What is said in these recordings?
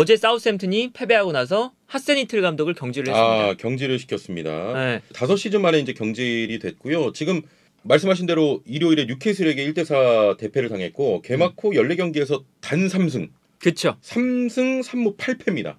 어제 사우스햄튼이 패배하고 나서 하세니틀 감독을 경질을 아, 했습니다. 아, 경질을 시켰습니다. 네. 시즌 만에 이제 경질이 됐고요. 지금 말씀하신 대로 일요일에 뉴캐슬에게 1대 4 대패를 당했고 개막 후 14경기에서 음. 단 3승. 그렇죠. 3승 3무 8패입니다.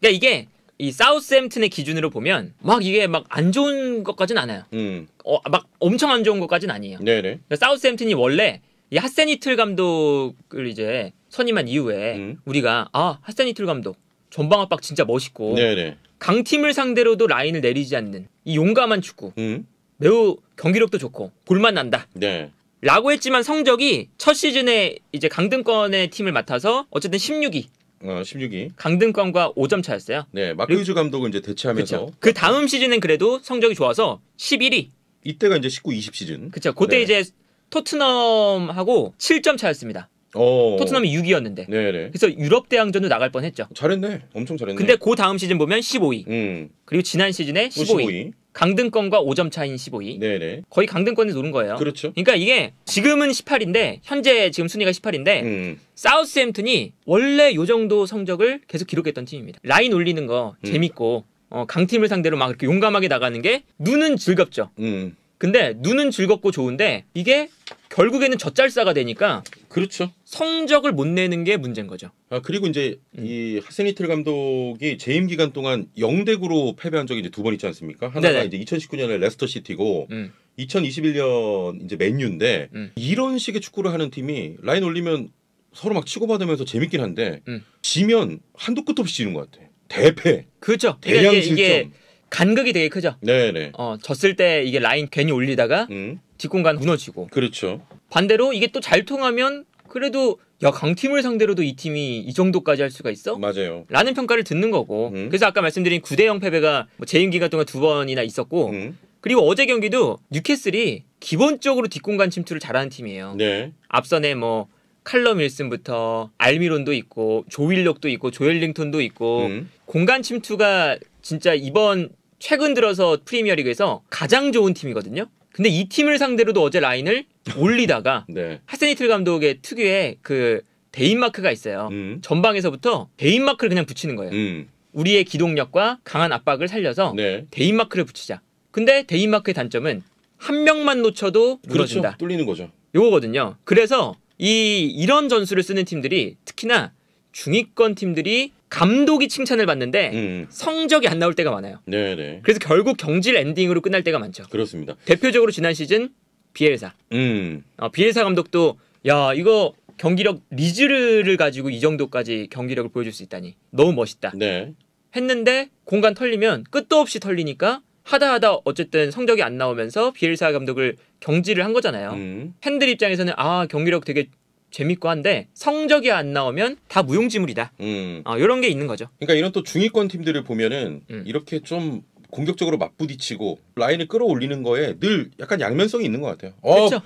그러니까 이게 이 사우스햄튼의 기준으로 보면 막 이게 막 안 좋은 것까진 않아요. 음. 어, 막 엄청 안 좋은 것까진 아니에요. 네네. 그러니까 사우스햄튼이 원래 이 하세니틀 감독을 이제 선임한 이후에 음. 우리가 아 하스테니틀 감독 전방 압박 진짜 멋있고 네네. 강팀을 상대로도 라인을 내리지 않는 이 용감한 축구 음. 매우 경기력도 좋고 골만 난다. 네. 라고 했지만 성적이 첫 시즌에 이제 강등권의 팀을 맡아서 어쨌든 16위. 어, 16위. 강등권과 5점 차였어요. 네, 마크유즈 그 감독은 이제 대체하면서 그그 다음 시즌엔 그래도 성적이 좋아서 11위. 이때가 이제 19, 20 시즌. 그렇죠. 그때 네. 이제 토트넘하고 7점 차였습니다. 어. 토트넘이 6위였는데. 네네. 그래서 유럽 대항전도 나갈 뻔했죠. 잘했네. 엄청 잘했네. 근데 그 다음 시즌 보면 15위. 음. 그리고 지난 시즌에 15위. 15위. 강등권과 5점 차인 15위. 네네. 거의 강등권을 노는 거예요. 그렇죠. 그러니까 이게 지금은 18인데 현재 지금 순위가 18인데 음. 사우스햄튼이 원래 요 정도 성적을 계속 기록했던 팀입니다. 라인 올리는 거 음. 재밌고 어, 강팀을 상대로 막 이렇게 용감하게 나가는 게 눈은 즐겁죠. 음. 근데 눈은 즐겁고 좋은데 이게 결국에는 젖잘싸가 되니까 그렇죠. 성적을 못 내는 게 문제인 거죠. 아 그리고 이제 음. 이 하세니틀 감독이 재임 기간 동안 영대구로 패배한 적이 이제 두 번 있지 않습니까? 하나가 네네. 이제 2019년에 레스터 시티고 음. 2021년 이제 맨유인데 음. 이런 식의 축구를 하는 팀이 라인 올리면 서로 막 치고받으면서 재밌긴 한데 음. 지면 한도 끝 없이 지는 것 같아. 대패. 그렇죠. 그러니까 대량 그러니까 실점. 이게 간극이 되게 크죠. 네네. 어 졌을 때 이게 라인 괜히 올리다가 음. 뒷공간 무너지고. 그렇죠. 반대로 이게 또 잘 통하면 그래도 야 강팀을 상대로도 이 팀이 이 정도까지 할 수가 있어? 맞아요. 라는 평가를 듣는 거고. 음. 그래서 아까 말씀드린 9대0 패배가 뭐 재임 기간 동안 두 번이나 있었고. 음. 그리고 어제 경기도 뉴캐슬이 기본적으로 뒷공간 침투를 잘하는 팀이에요. 네. 앞선에 뭐 칼럼 윌슨부터 알미론도 있고 조윌력도 있고 조엘링턴도 있고 음. 공간 침투가 진짜 이번 최근 들어서 프리미어리그에서 가장 좋은 팀이거든요. 근데 이 팀을 상대로도 어제 라인을 올리다가 네. 하세니틀 감독의 특유의 그 데인마크가 있어요. 음. 전방에서부터 데인마크를 그냥 붙이는 거예요. 음. 우리의 기동력과 강한 압박을 살려서 네. 데인마크를 붙이자. 근데 데인마크의 단점은 한 명만 놓쳐도 그렇죠. 무너진다. 그렇죠. 뚫리는 거죠. 요거거든요. 그래서 이 이런 전술을 쓰는 팀들이 특히나 중위권 팀들이 감독이 칭찬을 받는데 음. 음. 성적이 안 나올 때가 많아요. 네네. 네. 그래서 결국 경질 엔딩으로 끝날 때가 많죠. 그렇습니다. 대표적으로 지난 시즌 비엘사. 음. 어, 비엘사 감독도 야 이거 경기력 리즈를 가지고 이 정도까지 경기력을 보여줄 수 있다니 너무 멋있다. 네. 했는데 공간 털리면 끝도 없이 털리니까 하다 하다 어쨌든 성적이 안 나오면서 비엘사 감독을 경질을 한 거잖아요. 음. 팬들 입장에서는 아 경기력 되게 재밌고 한데 성적이 안 나오면 다 무용지물이다. 음. 어, 이런 게 있는 거죠. 그러니까 이런 또 중위권 팀들을 보면은 음. 이렇게 좀 공격적으로 맞부딪히고 라인을 끌어올리는 거에 늘 약간 양면성이 있는 것 같아요. 어, 그렇죠.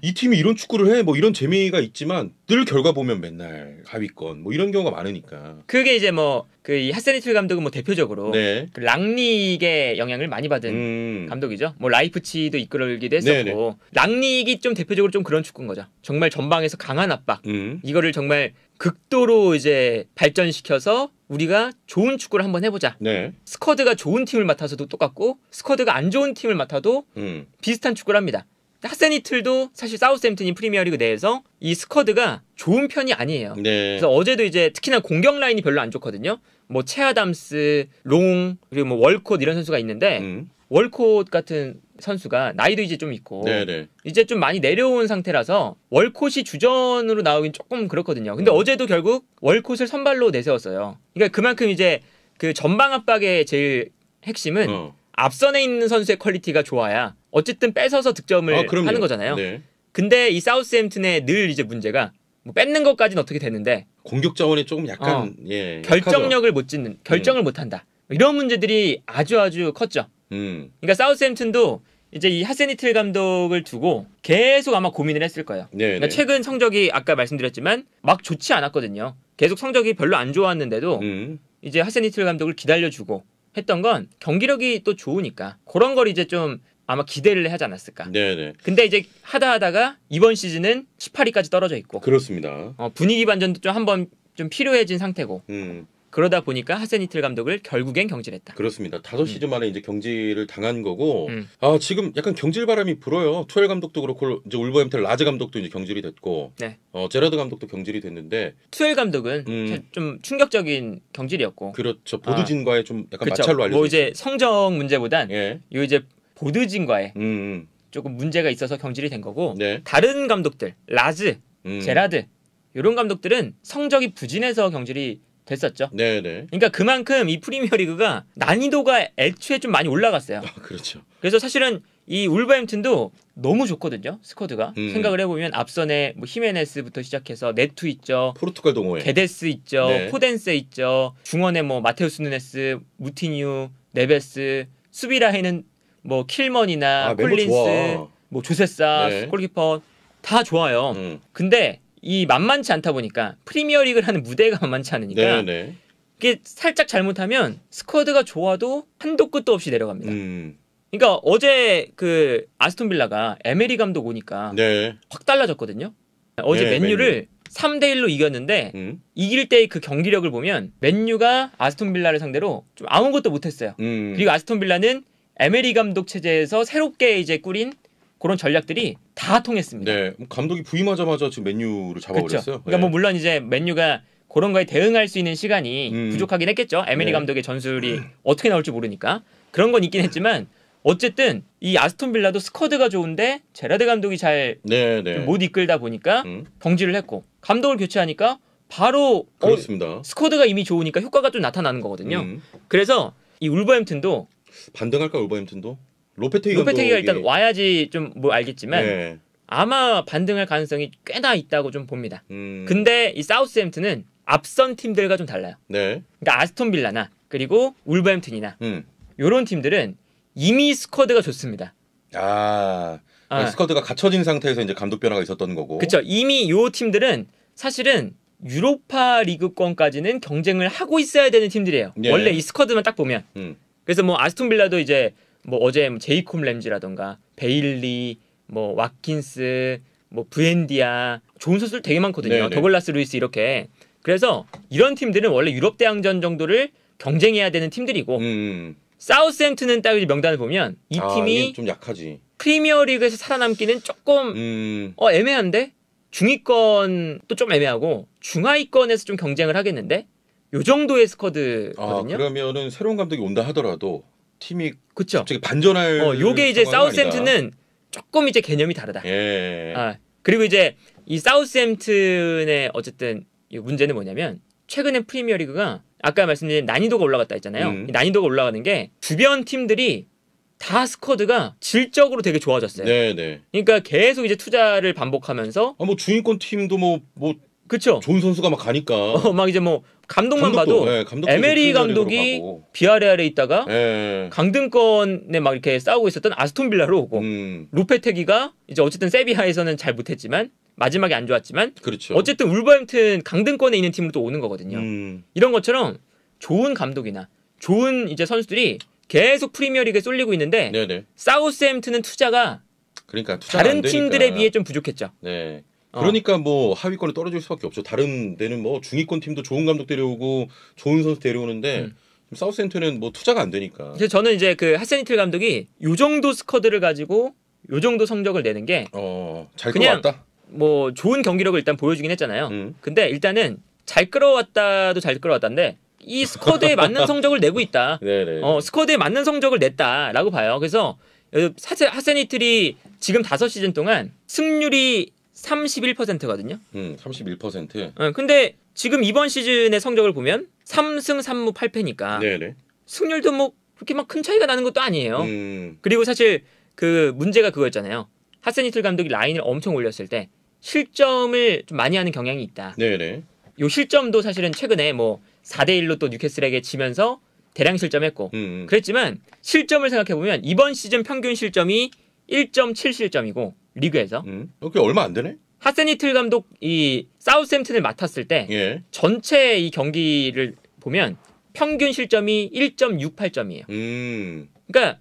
이 팀이 이런 축구를 해, 뭐 이런 재미가 있지만 늘 결과 보면 맨날 하위권, 뭐 이런 경우가 많으니까. 그게 이제 뭐 그 이하세니틀 감독은 뭐 대표적으로 네. 그 랑닉의 영향을 많이 받은 음. 감독이죠. 뭐 라이프치도 이끌기도 어 했었고 네네. 랑닉이 좀 대표적으로 좀 그런 축구인 거죠. 정말 전방에서 강한 압박, 음. 이거를 정말 극도로 이제 발전시켜서 우리가 좋은 축구를 한번 해보자. 네. 스쿼드가 좋은 팀을 맡아서도 똑같고 스쿼드가 안 좋은 팀을 맡아도 음. 비슷한 축구를 합니다. 하세니틀도 사실 사우스햄튼이 프리미어리그 내에서 이 스쿼드가 좋은 편이 아니에요. 네. 그래서 어제도 이제 특히나 공격 라인이 별로 안 좋거든요. 뭐 체아담스, 롱 그리고 뭐 월콧 이런 선수가 있는데 음. 월콧 같은 선수가 나이도 이제 좀 있고 네네. 네. 이제 좀 많이 내려온 상태라서 월콧이 주전으로 나오긴 조금 그렇거든요. 근데 음. 어제도 결국 월콧을 선발로 내세웠어요. 그러니까 그만큼 이제 그 전방 압박의 제일 핵심은 어. 앞선에 있는 선수의 퀄리티가 좋아야 어쨌든 뺏어서 득점을 아, 하는 거잖아요. 네. 근데 이 사우스햄튼의 늘 이제 문제가 뭐 뺏는 것까지는 어떻게 되는데 공격 자원에 조금 약간 어, 예, 결정력을 약하죠. 못 짓는 결정을 음. 못 한다. 이런 문제들이 아주 아주 컸죠. 음. 그러니까 사우스햄튼도 이제 이 하세니틀 감독을 두고 계속 아마 고민을 했을 거예요. 네, 그러니까 네. 최근 성적이 아까 말씀드렸지만 막 좋지 않았거든요. 계속 성적이 별로 안 좋았는데도 음. 이제 하세니틀 감독을 기다려주고 했던 건 경기력이 또 좋으니까 그런 걸 이제 좀 아마 기대를 하지 않았을까. 네네. 네. 근데 이제 하다 하다가 이번 시즌은 18위까지 떨어져 있고. 그렇습니다. 어, 분위기 반전도 좀 한번 좀 필요해진 상태고. 음. 그러다 보니까 하세니틀 감독을 결국엔 경질했다. 그렇습니다. 5 음. 시즌 음. 만에 이제 경질을 당한 거고 음. 아 지금 약간 경질 바람이 불어요. 투엘 감독도 그렇고 이제 울버햄튼 라즈 감독도 이제 경질이 됐고 네. 어 제라드 감독도 경질이 됐는데 투엘 감독은 음. 좀 충격적인 경질이었고 그렇죠. 보드진과의 아. 좀 약간 그쵸. 마찰로 알려져 뭐 이제 성적 문제보단 예. 요 이제 보드진과의 음, 음. 조금 문제가 있어서 경질이 된 거고 네. 다른 감독들 라즈 제라드 이런 감독들은 성적이 부진해서 경질이 됐었죠. 네네. 그러니까 그만큼 이 프리미어 리그가 난이도가 애초에 좀 많이 올라갔어요. 아, 그렇죠. 그래서 사실은 이 울버햄튼도 너무 좋거든요. 스쿼드가 음. 생각을 해보면 앞선에 뭐 히메네스부터 시작해서 네투 있죠. 포르투갈 동호회. 게데스 있죠. 네. 포덴세 있죠. 중원에 뭐 마테우스 누네스, 무티뉴, 네베스, 수비라헤는 뭐 킬먼이나 아, 콜린스, 뭐 조세사, 네. 골키퍼 다 좋아요. 음. 근데 이 만만치 않다 보니까 프리미어 리그를하는 무대가 만만치 않으니까 네네. 이게 네. 살짝 잘못하면 스쿼드가 좋아도 한도 끝도 없이 내려갑니다. 음. 그러니까 어제 그 아스톤 빌라가 에메리 감독 오니까 네. 확 달라졌거든요. 어제 네, 맨유를 맨유. 3대 1로 이겼는데 음. 이길 때의 그 경기력을 보면 맨유가 아스톤 빌라를 상대로 좀 아무것도 못했어요. 음. 그리고 아스톤 빌라는 에메리 감독 체제에서 새롭게 이제 꾸린 그런 전략들이 다 통했습니다. 네, 감독이 부임하자마자 지금 맨유를 잡아버렸어요. 그러니까 네. 뭐 물론 이제 맨유가 그런 거에 대응할 수 있는 시간이 음. 부족하긴 했겠죠. 에메리 네. 감독의 전술이 어떻게 나올지 모르니까 그런 건 있긴 했지만 어쨌든 이 아스톤 빌라도 스쿼드가 좋은데 제라드 감독이 잘못 네, 네. 이끌다 보니까 음. 경질을 했고 감독을 교체하니까 바로 어, 그렇습니다. 어, 스쿼드가 이미 좋으니까 효과가 좀 나타나는 거거든요. 음. 그래서 이 울버햄튼도 반등할까 울버햄튼도 로페테기가, 로페테기가 일단 이게... 와야지 좀 뭐 알겠지만 네. 아마 반등할 가능성이 꽤나 있다고 좀 봅니다. 음... 근데 이 사우스햄튼은 앞선 팀들과 좀 달라요. 네. 그러니까 아스톤 빌라나 그리고 울버햄튼이나 음. 이런 팀들은 이미 스쿼드가 좋습니다. 아, 아. 그 스쿼드가 갖춰진 상태에서 이제 감독 변화가 있었던 거고. 그렇죠. 이미 요 팀들은 사실은 유로파 리그권까지는 경쟁을 하고 있어야 되는 팀들이에요. 예. 원래 이 스쿼드만 딱 보면. 음. 그래서 뭐 아스톤 빌라도 이제 뭐 어제 뭐 제이콤 램지라던가 베일리 뭐 왓킨스 뭐 브엔디아 좋은 선수들 되게 많거든요. 네네. 더글라스 루이스 이렇게. 그래서 이런 팀들은 원래 유럽 대항전 정도를 경쟁해야 되는 팀들이고 음. 음. 사우스햄튼은 딱 명단을 보면 이 아, 팀이 좀 약하지. 프리미어리그에서 살아남기는 조금 음. 어 애매한데 중위권도 좀 애매하고 중하위권에서 좀 경쟁을 하겠는데 요 정도의 스쿼드거든요. 아, 그러면은 새로운 감독이 온다 하더라도 팀이 그쵸? 갑자기 반전할 어, 요게 이제 사우스햄튼은 조금 이제 개념이 다르다. 예. 아, 그리고 이제 이 사우스햄튼의 어쨌든 이 문제는 뭐냐면 최근에 프리미어리그가 아까 말씀드린 난이도가 올라갔다 했잖아요. 음. 난이도가 올라가는 게 주변 팀들이 다 스쿼드가 질적으로 되게 좋아졌어요. 네네. 네. 그러니까 계속 이제 투자를 반복하면서 아, 뭐 주인권 팀도 뭐뭐 뭐, 뭐 그렇죠. 좋은 선수가 막 가니까. 어, 막 이제 뭐 감독만 감독도, 봐도 예, 에메리 감독이 비아레알에 있다가 예. 강등권에 막 이렇게 싸우고 있었던 아스톤 빌라로 오고 음. 로페테기가 이제 어쨌든 세비야에서는 잘 못했지만 마지막에 안 좋았지만 그렇죠. 어쨌든 울버햄튼 강등권에 있는 팀으로 또 오는 거거든요. 음. 이런 것처럼 좋은 감독이나 좋은 이제 선수들이 계속 프리미어리그에 쏠리고 있는데 네네. 사우스햄튼은 투자가 그러니까 투자 다른 팀들에 비해 좀 부족했죠. 네. 어. 그러니까 뭐 하위권에 떨어질 수밖에 없죠. 다른 데는 뭐 중위권 팀도 좋은 감독 데려오고 좋은 선수 데려오는데 음. 사우스햄튼은 뭐 투자가 안 되니까. 이제 저는 이제 그 하세니틀 감독이 요 정도 스쿼드를 가지고 요 정도 성적을 내는 게 어, 잘 그냥 끌어왔다. 뭐 좋은 경기력을 일단 보여주긴 했잖아요. 음. 근데 일단은 잘 끌어왔다도 잘 끌어왔다인데 이 스쿼드에 맞는 성적을 내고 있다. 네, 네. 어, 스쿼드에 맞는 성적을 냈다라고 봐요. 그래서 사실 하세니틀이 지금 다섯 시즌 동안 승률이 31%거든요. 음, 31%. 어, 근데 지금 이번 시즌의 성적을 보면 3승 3무 8패니까 네네. 승률도 뭐 그렇게 막 큰 차이가 나는 것도 아니에요. 음. 그리고 사실 그 문제가 그거였잖아요. 하세니틀 감독이 라인을 엄청 올렸을 때 실점을 좀 많이 하는 경향이 있다. 네네. 요 실점도 사실은 최근에 뭐 4대 1로 또 뉴캐슬에게 지면서 대량 실점했고 음. 음. 그랬지만 실점을 생각해 보면 이번 시즌 평균 실점이 1.7 실점이고 리그에서. 음. 어, 그게 얼마 안 되네. 하세니틀 감독 이 사우스햄튼을 맡았을 때 예. 전체 이 경기를 보면 평균 실점이 1.68점이에요. 음. 그러니까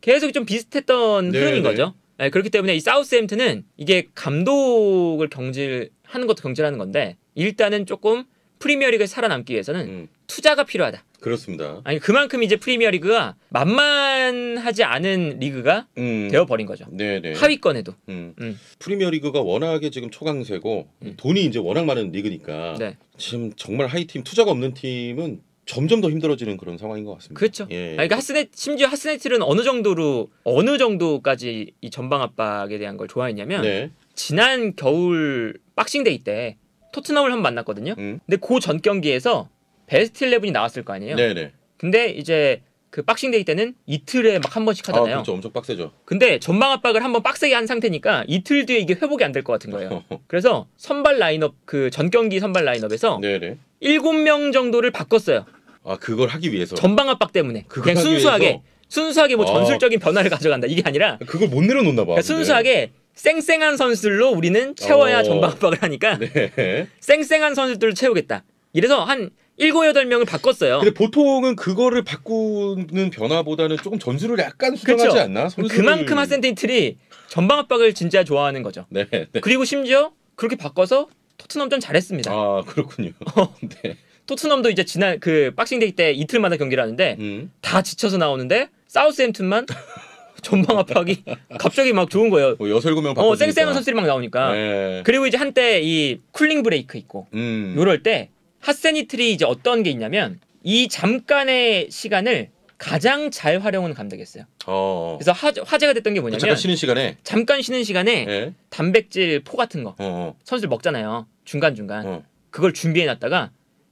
계속 좀 비슷했던 네 흐름인 네. 거죠. 네, 그렇기 때문에 이 사우스햄튼은 이게 감독을 경질하는 것도 경질하는 건데 일단은 조금 프리미어리그에 살아남기 위해서는 음. 투자가 필요하다. 그렇습니다. 아니 그만큼 이제 프리미어 리그가 만만하지 않은 리그가 음. 되어 버린 거죠. 네네. 네. 하위권에도. 음. 음. 프리미어 리그가 워낙에 지금 초강세고 음. 돈이 이제 워낙 많은 리그니까 네. 지금 정말 하이팀 투자가 없는 팀은 점점 더 힘들어지는 그런 상황인 것 같습니다. 그렇죠. 예. 아니, 그러니까 하스네 심지어 하스네틸은 어느 정도로 어느 정도까지 이 전방 압박에 대한 걸 좋아했냐면 네. 지난 겨울 박싱데이 때 토트넘을 한번 만났거든요. 음. 근데 그 전 경기에서 베스트 11이 나왔을 거 아니에요. 네네. 근데 이제 그 박싱데이 때는 이틀에 막 한 번씩 하잖아요. 아, 그렇죠. 엄청 빡세죠. 근데 전방 압박을 한번 빡세게 한 상태니까 이틀 뒤에 이게 회복이 안 될 것 같은 거예요. 그래서 선발 라인업 그 전 경기 선발 라인업에서 네네. 7명 정도를 바꿨어요. 아, 그걸 하기 위해서. 전방 압박 때문에. 그냥 순수하게 위해서? 순수하게 뭐 아. 전술적인 변화를 가져간다. 이게 아니라 그걸 못 내려놓나 봐. 그러니까 순수하게 쌩쌩한 선수들로 우리는 채워야 어. 전방 압박을 하니까 네. 쌩쌩한 선수들을 채우겠다. 이래서 한 7, 8 명을 바꿨어요. 근데 보통은 그거를 바꾸는 변화보다는 조금 전술을 약간 수정하지 그렇죠? 않나? 선수를... 그만큼 하센틴틀이 테 전방 압박을 진짜 좋아하는 거죠. 네, 네. 그리고 심지어 그렇게 바꿔서 토트넘좀 잘했습니다. 아 그렇군요. 어. 네. 토트넘도 이제 지난 그 박싱데이 때 이틀마다 경기를 하는데 음. 다 지쳐서 나오는데 사우스햄튼만 전방 압박이 갑자기 막 좋은 거예요. 뭐 여섯 명 어, 쌩쌩한 선수들이 막 나오니까. 네. 그리고 이제 한때 이 쿨링 브레이크 있고 음. 요럴 때 핫세니트리 이제 어떤 게 있냐면 이 잠깐의 시간을 가장 잘 활용은 감독이었어요 어. 그래서 화, 제가 됐던 게 뭐냐면 잠깐 쉬는 시간에 잠깐 쉬는 시간에 예. 단백질 포 같은 거어 어. 선수들 먹잖아요. 중간 중간 어. 그걸 준비해 놨다가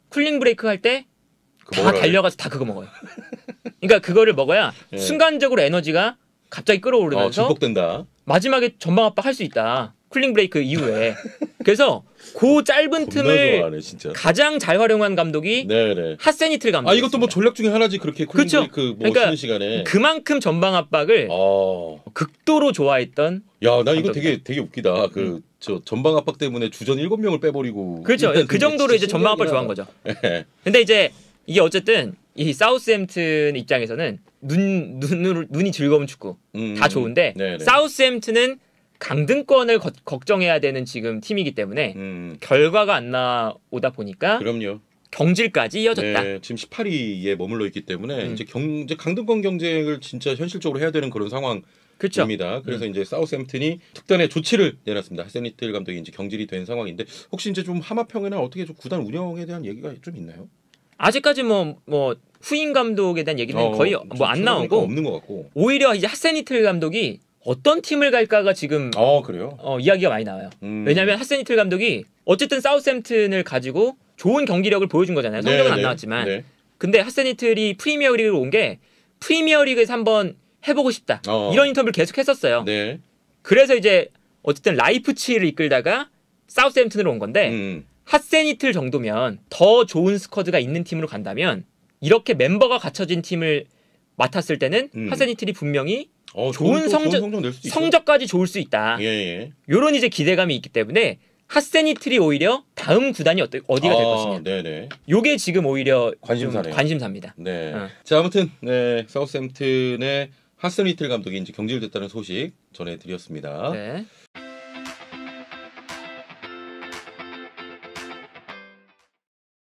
쿨링 브레이크 할 때 다 달려가서 다 그거 먹어요. 그러니까 그거를 먹어야 예. 순간적으로 에너지가 갑자기 끌어오르면서 어, 증폭된다. 마지막에 전방 압박 할 수 있다. 쿨링 브레이크 이후에. 그래서 그 짧은 틈을 좋아하네, 진짜. 가장 잘 활용한 감독이 네네. 하세니틀 감독. 아 이것도 뭐 전략 중에 하나지 그렇게 쿨링 그쵸? 브레이크 뭐 그러니까 쓰는 시간에. 그만큼 전방 압박을 아. 극도로 좋아했던. 야, 나 이거 되게 되게 웃기다. 그 저 전방 압박 때문에 주전 7명을 빼버리고 그렇죠. 그 정도로 이제 전방 압박을 좋아한 거죠. 예. 근데 이제 이게 어쨌든 이 사우스햄튼 입장에서는 눈, 눈으로, 눈이 즐거운 축구 음. 다 좋은데 네네. 네. 사우스햄튼은 강등권을 거, 걱정해야 되는 지금 팀이기 때문에 음. 결과가 안 나오다 보니까 그럼요. 경질까지 이어졌다. 네, 지금 18위에 머물러 있기 때문에 음. 이제 경제 강등권 경쟁을 진짜 현실적으로 해야 되는 그런 상황. 그렇죠. 입니다. 그래서 음. 이제 사우스튼이 특단의 조치를 내놨습니다. 하세니틀 감독이 이제 경질이 된 상황인데 혹시 이제 좀 하마평이나 어떻게 좀 구단 운영에 대한 얘기가 좀 있나요? 아직까지 뭐뭐 뭐 후임 감독에 대한 얘기는 어, 거의 뭐 안 나오고 없는 것 같고 오히려 이제 하세니틀 감독이 어떤 팀을 갈까가 지금 어 그래요? 어, 이야기가 많이 나와요. 음. 왜냐하면 하세니틀 감독이 어쨌든 사우샘튼을 가지고 좋은 경기력을 보여준 거잖아요. 성적은 네, 안 네. 나왔지만 네. 근데 하세니틀이 프리미어리그로 온 게 프리미어리그에서 한번 해보고 싶다 어. 이런 인터뷰를 계속 했었어요. 네. 그래서 이제 어쨌든 라이프치를 이끌다가 사우샘튼으로 온 건데 음. 하세니틀 정도면 더 좋은 스쿼드가 있는 팀으로 간다면 이렇게 멤버가 갖춰진 팀을 맡았을 때는 음. 하세니틀이 분명히 어, 좋은, 성적, 좋은 성적 성적까지 좋을 수 있다. 예, 예. 요런 이제 기대감이 있기 때문에 하세니틀이 오히려 다음 구단이 어디, 어디가 아, 될 것이냐. 네네. 네. 요게 지금 오히려 관심사네요. 관심사입니다. 네. 어. 자 아무튼 네, 사우스햄튼의 하세니틀 감독이 이제 경질됐다는 소식 전해드렸습니다. 네.